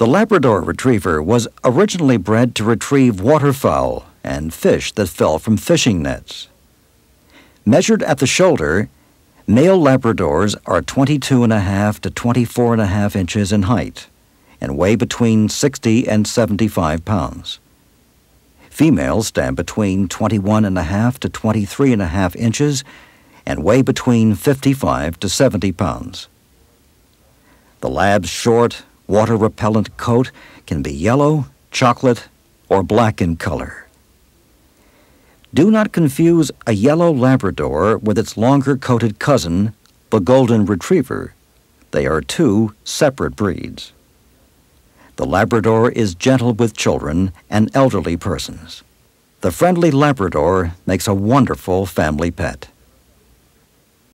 The Labrador Retriever was originally bred to retrieve waterfowl and fish that fell from fishing nets. Measured at the shoulder, male Labradors are 22.5 to 24.5 inches in height and weigh between 60 and 75 pounds. Females stand between 21.5 to 23.5 inches and weigh between 55 to 70 pounds. The lab's short, water repellent coat can be yellow, chocolate, or black in color. Do not confuse a yellow Labrador with its longer coated cousin, the Golden Retriever. They are two separate breeds. The Labrador is gentle with children and elderly persons. The friendly Labrador makes a wonderful family pet.